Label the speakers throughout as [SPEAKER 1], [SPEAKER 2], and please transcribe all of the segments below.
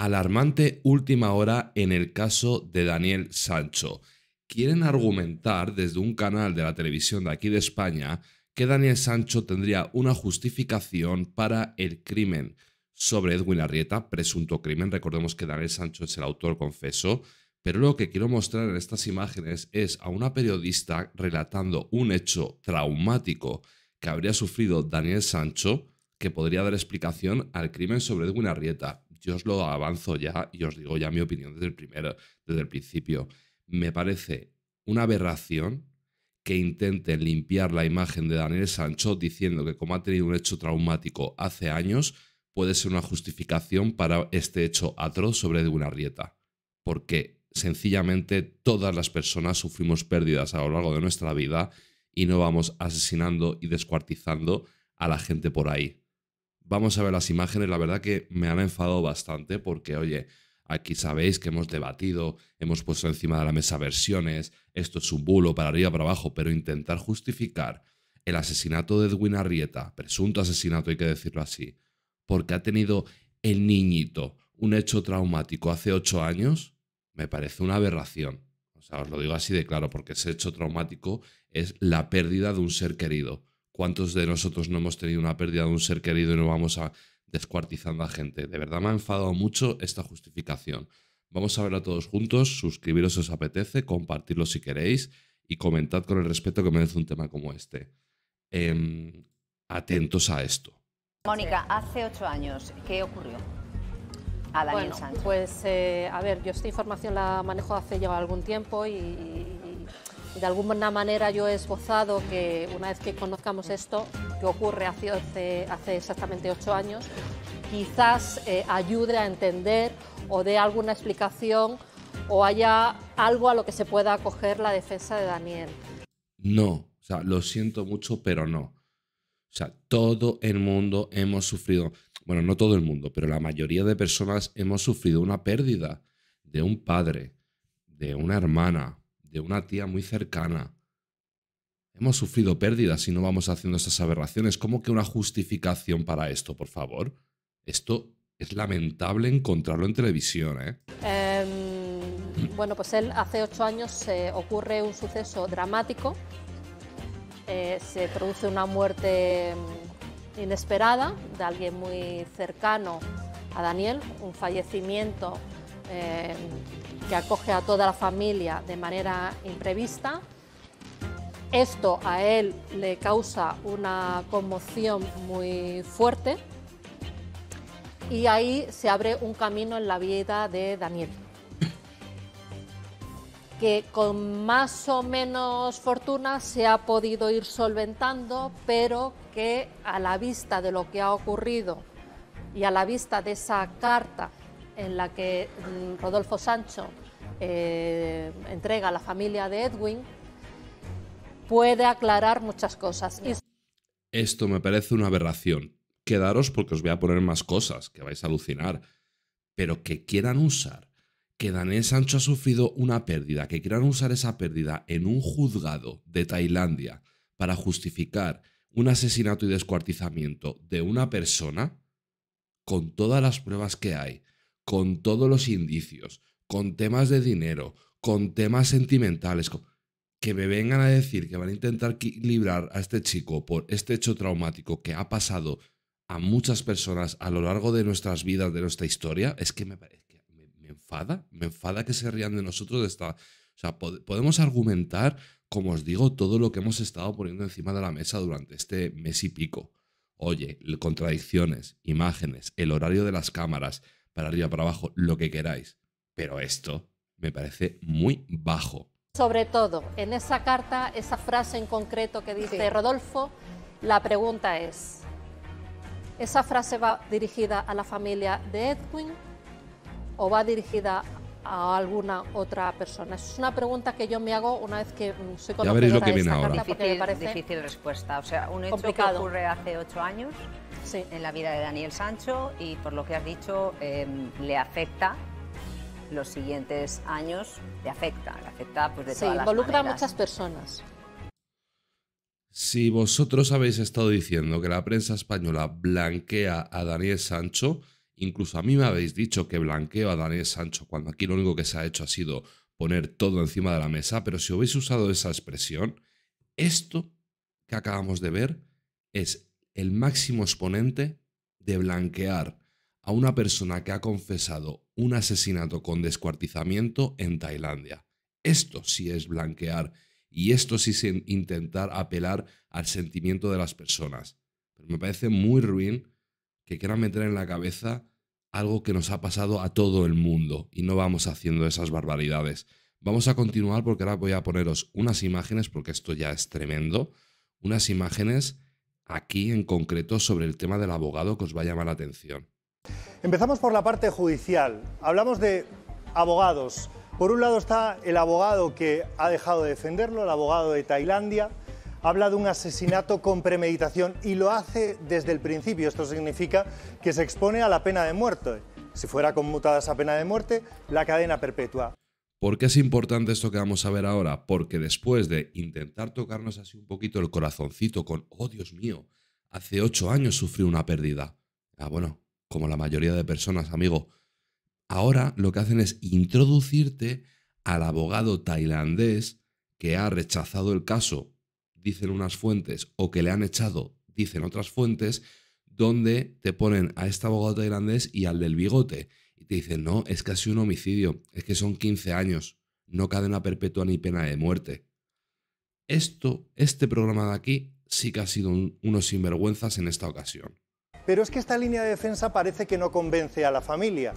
[SPEAKER 1] alarmante última hora en el caso de Daniel Sancho. Quieren argumentar desde un canal de la televisión de aquí de España que Daniel Sancho tendría una justificación para el crimen sobre Edwin Arrieta, presunto crimen. Recordemos que Daniel Sancho es el autor confeso. Pero lo que quiero mostrar en estas imágenes es a una periodista relatando un hecho traumático que habría sufrido Daniel Sancho, que podría dar explicación al crimen sobre Edwin Arrieta yo os lo avanzo ya y os digo ya mi opinión desde el, primero, desde el principio. Me parece una aberración que intenten limpiar la imagen de Daniel Sancho diciendo que como ha tenido un hecho traumático hace años, puede ser una justificación para este hecho atroz sobre una rieta. Porque sencillamente todas las personas sufrimos pérdidas a lo largo de nuestra vida y no vamos asesinando y descuartizando a la gente por ahí. Vamos a ver las imágenes, la verdad que me han enfadado bastante porque, oye, aquí sabéis que hemos debatido, hemos puesto encima de la mesa versiones, esto es un bulo para arriba, para abajo, pero intentar justificar el asesinato de Edwin Arrieta, presunto asesinato hay que decirlo así, porque ha tenido el niñito un hecho traumático hace ocho años, me parece una aberración. O sea, os lo digo así de claro, porque ese hecho traumático es la pérdida de un ser querido. ¿Cuántos de nosotros no hemos tenido una pérdida de un ser querido y no vamos a descuartizando a gente? De verdad me ha enfadado mucho esta justificación. Vamos a verla todos juntos, suscribiros si os apetece, compartirlo si queréis y comentad con el respeto que merece un tema como este. Em, atentos a esto.
[SPEAKER 2] Mónica, hace ocho años, ¿qué ocurrió? A Daniel Pues, eh, a ver, yo esta información la manejo hace ya algún tiempo y de alguna manera yo he esbozado que una vez que conozcamos esto, que ocurre hace, exactamente ocho años, quizás eh, ayude a entender o dé alguna explicación o haya algo a lo que se pueda acoger la defensa de Daniel.
[SPEAKER 1] No, o sea, lo siento mucho, pero no. O sea, todo el mundo hemos sufrido, bueno, no todo el mundo, pero la mayoría de personas hemos sufrido una pérdida de un padre, de una hermana, de una tía muy cercana. Hemos sufrido pérdidas y no vamos haciendo esas aberraciones. ¿Cómo que una justificación para esto, por favor? Esto es lamentable encontrarlo en televisión, ¿eh?
[SPEAKER 2] em, bueno, pues él hace ocho años eh, ocurre un suceso dramático. Eh, se produce una muerte mm, inesperada de alguien muy cercano a Daniel, un fallecimiento em, que acoge a toda la familia de manera imprevista. Esto a él le causa una conmoción muy fuerte y ahí se abre un camino en la vida de Daniel, que con más o menos fortuna se ha podido ir solventando, pero que a la vista de lo que ha ocurrido y a la vista de esa carta en la que mm, Rodolfo Sancho eh, entrega a la familia de Edwin, puede aclarar muchas cosas.
[SPEAKER 1] Esto me parece una aberración. Quedaros porque os voy a poner más cosas, que vais a alucinar. Pero que quieran usar que Daniel Sancho ha sufrido una pérdida, que quieran usar esa pérdida en un juzgado de Tailandia para justificar un asesinato y descuartizamiento de una persona, con todas las pruebas que hay, con todos los indicios, con temas de dinero, con temas sentimentales, que me vengan a decir que van a intentar librar a este chico por este hecho traumático que ha pasado a muchas personas a lo largo de nuestras vidas, de nuestra historia, es que me, me, enfada, me enfada que se rían de nosotros esta... O sea, podemos argumentar, como os digo, todo lo que hemos estado poniendo encima de la mesa durante este mes y pico. Oye, contradicciones, imágenes, el horario de las cámaras, para arriba, para abajo, lo que queráis. Pero esto me parece muy bajo.
[SPEAKER 2] Sobre todo, en esa carta, esa frase en concreto que dice Rodolfo, la pregunta es, ¿esa frase va dirigida a la familia de Edwin o va dirigida a alguna otra persona? Es una pregunta que yo me hago una vez que mm, soy me parece difícil respuesta. O sea, un hecho complicado. que ocurre hace ocho años sí. en la vida de Daniel Sancho y por lo que has dicho, em, le afecta los siguientes años, le afecta, le afecta pues de involucra a muchas personas.
[SPEAKER 1] Si vosotros habéis estado diciendo que la prensa española blanquea a Daniel Sancho, incluso a mí me habéis dicho que blanqueo a Daniel Sancho cuando aquí lo único que se ha hecho ha sido poner todo encima de la mesa, pero si habéis usado esa expresión, esto que acabamos de ver es el máximo exponente de blanquear a una persona que ha confesado un asesinato con descuartizamiento en Tailandia. Esto sí es blanquear y esto sí es intentar apelar al sentimiento de las personas. Pero me parece muy ruin que quieran meter en la cabeza algo que nos ha pasado a todo el mundo y no vamos haciendo esas barbaridades. Vamos a continuar porque ahora voy a poneros unas imágenes, porque esto ya es tremendo, unas imágenes aquí en concreto sobre el tema del abogado que os va a llamar la atención.
[SPEAKER 3] Empezamos por la parte judicial. Hablamos de abogados. Por un lado está el abogado que ha dejado de defenderlo, el abogado de Tailandia. Habla de un asesinato con premeditación y lo hace desde el principio. Esto significa que se expone a la pena de muerte. Si fuera conmutada esa pena de muerte, la cadena perpetua.
[SPEAKER 1] ¿Por qué es importante esto que vamos a ver ahora? Porque después de intentar tocarnos así un poquito el corazoncito con, oh Dios mío, hace ocho años sufrí una pérdida. Ah, bueno, como la mayoría de personas, amigo. Ahora lo que hacen es introducirte al abogado tailandés que ha rechazado el caso, dicen unas fuentes, o que le han echado, dicen otras fuentes, donde te ponen a este abogado tailandés y al del bigote y te dicen, no, es casi un homicidio, es que son 15 años, no cadena perpetua ni pena de muerte. Esto, este programa de aquí, sí que ha sido unos sinvergüenzas en esta ocasión.
[SPEAKER 3] Pero es que esta línea de defensa parece que no convence a la familia.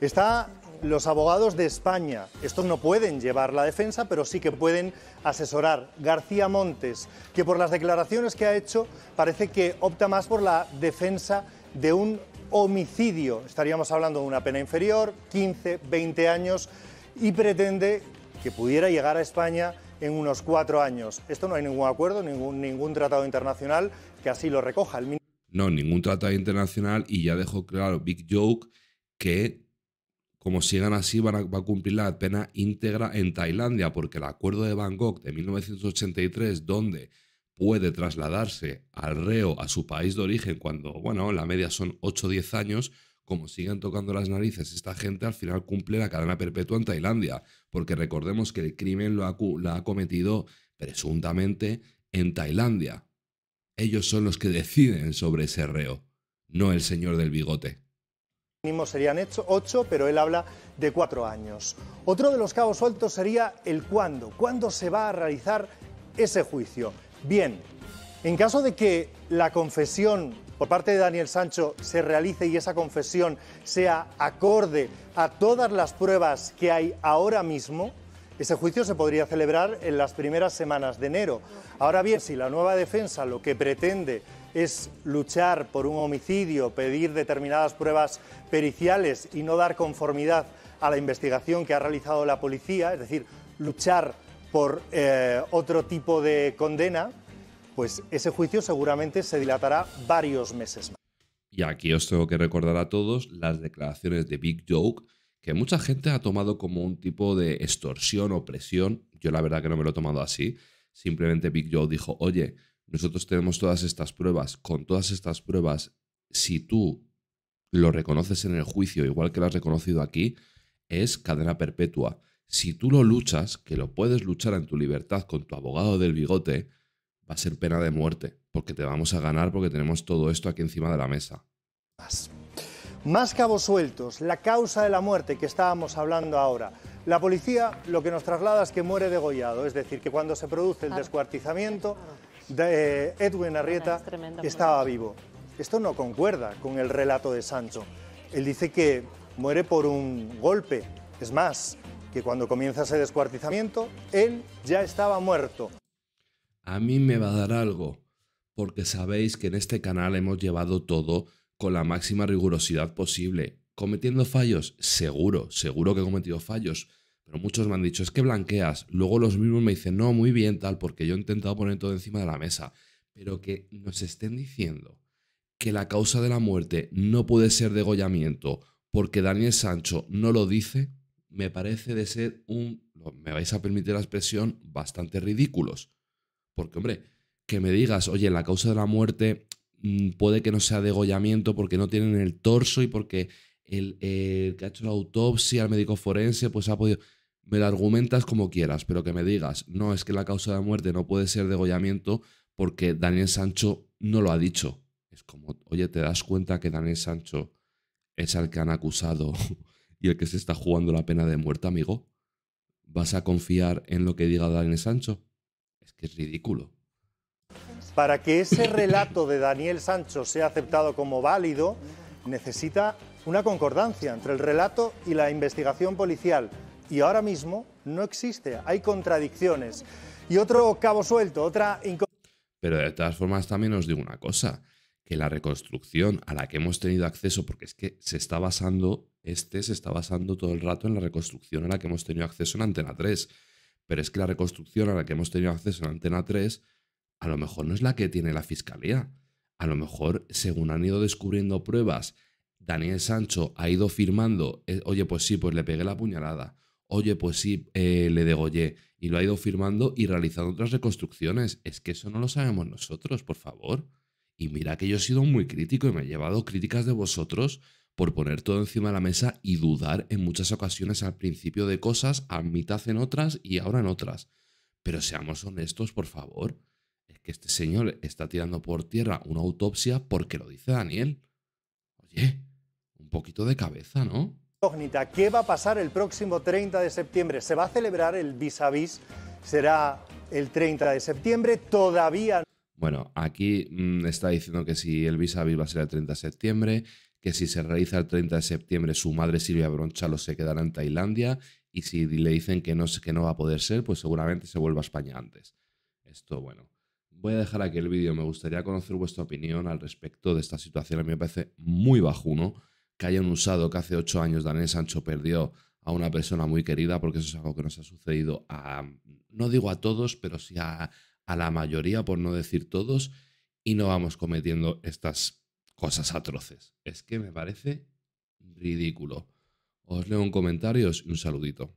[SPEAKER 3] Está los abogados de España. Estos no pueden llevar la defensa, pero sí que pueden asesorar. García Montes, que por las declaraciones que ha hecho parece que opta más por la defensa de un homicidio, estaríamos hablando de una pena inferior, 15, 20 años, y pretende que pudiera llegar a España en unos cuatro años. Esto no hay ningún acuerdo, ningún, ningún tratado internacional que así lo
[SPEAKER 1] recoja. No, ningún tratado internacional y ya dejó claro Big Joke que como sigan así van a, va a cumplir la pena íntegra en Tailandia porque el acuerdo de Bangkok de 1983 donde puede trasladarse al reo a su país de origen cuando, bueno, la media son 8 o 10 años, como siguen tocando las narices esta gente, al final cumple la cadena perpetua en Tailandia, porque recordemos que el crimen lo ha, la ha cometido presuntamente en Tailandia. Ellos son los que deciden sobre ese reo, no el señor del bigote
[SPEAKER 3] mínimo serían ocho, pero él habla de cuatro años. Otro de los cabos sueltos sería el cuándo, cuándo se va a realizar ese juicio. Bien, en caso de que la confesión por parte de Daniel Sancho se realice y esa confesión sea acorde a todas las pruebas que hay ahora mismo, ese juicio se podría celebrar en las primeras semanas de enero. Ahora bien, si la nueva defensa lo que pretende es luchar por un homicidio, pedir determinadas pruebas periciales y no dar conformidad a la investigación que ha realizado la policía, es decir, luchar por eh, otro tipo de condena, pues ese juicio seguramente se dilatará varios meses más.
[SPEAKER 1] Y aquí os tengo que recordar a todos las declaraciones de Big Joke, que mucha gente ha tomado como un tipo de extorsión o presión. Yo la verdad que no me lo he tomado así. Simplemente Big Joe dijo, oye, nosotros tenemos todas estas pruebas. Con todas estas pruebas, si tú lo reconoces en el juicio, igual que lo has reconocido aquí, es cadena perpetua si tú lo luchas, que lo puedes luchar en tu libertad con tu abogado del bigote, va a ser pena de muerte, porque te vamos a ganar porque tenemos todo esto aquí encima de la mesa.
[SPEAKER 3] Más cabos sueltos, la causa de la muerte que estábamos hablando ahora. La policía lo que nos traslada es que muere degollado, es decir, que cuando se produce el descuartizamiento, eh, Edwin Arrieta estaba vivo. Esto no concuerda con el relato de Sancho. Él dice que muere por un golpe. Es más, que cuando comienza ese descuartizamiento, él ya estaba muerto.
[SPEAKER 1] A mí me va a dar algo, porque sabéis que en este canal hemos llevado todo con la máxima rigurosidad posible. ¿Cometiendo fallos? Seguro, seguro que he cometido fallos. Pero muchos me han dicho, es que blanqueas. Luego los mismos me dicen, no, muy bien, tal, porque yo he intentado poner todo encima de la mesa. Pero que nos estén diciendo que la causa de la muerte no puede ser degollamiento porque Daniel Sancho no lo dice, me parece de ser un, me vais a permitir la expresión, bastante ridículos. Porque, hombre, que me digas, oye, la causa de la muerte mm, puede que no sea degollamiento porque no tienen el torso y porque el, que ha hecho la autopsia, el médico forense, pues ha podido... Me lo argumentas como quieras, pero que me digas, no, es que la causa de la muerte no puede ser degollamiento porque Daniel Sancho no lo ha dicho. Es como, oye, ¿te das cuenta que Daniel Sancho es al que han acusado y el que se está jugando la pena de muerte, amigo. ¿Vas a confiar en lo que diga Daniel Sancho? Es que es ridículo.
[SPEAKER 3] Para que ese relato de Daniel Sancho sea aceptado como válido, necesita una concordancia entre el relato y la investigación policial. Y ahora mismo no existe, hay contradicciones. Y otro cabo suelto, otra...
[SPEAKER 1] Pero de todas formas también os digo una cosa, que la reconstrucción a la que hemos tenido acceso, porque es que se está basando, este se está basando todo el rato en la reconstrucción a la que hemos tenido acceso en Antena 3, pero es que la reconstrucción a la que hemos tenido acceso en Antena 3 a lo mejor no es la que tiene la fiscalía. A lo mejor, según han ido descubriendo pruebas, Daniel Sancho ha ido firmando, eh, oye, pues sí, pues le pegué la puñalada, oye, pues sí, eh, le degollé, y lo ha ido firmando y realizando otras reconstrucciones. Es que eso no lo sabemos nosotros, por favor. Y mira que yo he sido muy crítico y me he llevado críticas de vosotros por poner todo encima de la mesa y dudar en muchas ocasiones al principio de cosas, a mitad en otras y ahora en otras. Pero seamos honestos, por favor. Es que este señor está tirando por tierra una autopsia porque lo dice Daniel. Oye, un poquito de cabeza, ¿no?
[SPEAKER 3] ¿Qué va a pasar el próximo 30 de septiembre? Se va a celebrar el vis a vis. Será el 30 de septiembre. Todavía no.
[SPEAKER 1] Bueno, aquí mm, está diciendo que si el visa a vis va a ser el 30 de septiembre, que si se realiza el 30 de septiembre su madre Silvia Bronchalo se quedará en Tailandia y si le dicen que no, que no va a poder ser, pues seguramente se vuelva a España antes. Esto, bueno. Voy a dejar aquí el vídeo, me gustaría conocer vuestra opinión al respecto de esta situación. A mí me parece muy bajuno que hayan usado que hace ocho años Daniel Sancho perdió a una persona muy querida, porque eso es algo que nos ha sucedido a, no digo a todos, pero sí a, a la mayoría, por no decir todos, y no vamos cometiendo estas cosas atroces. Es que me parece ridículo. Os leo un comentario y un saludito.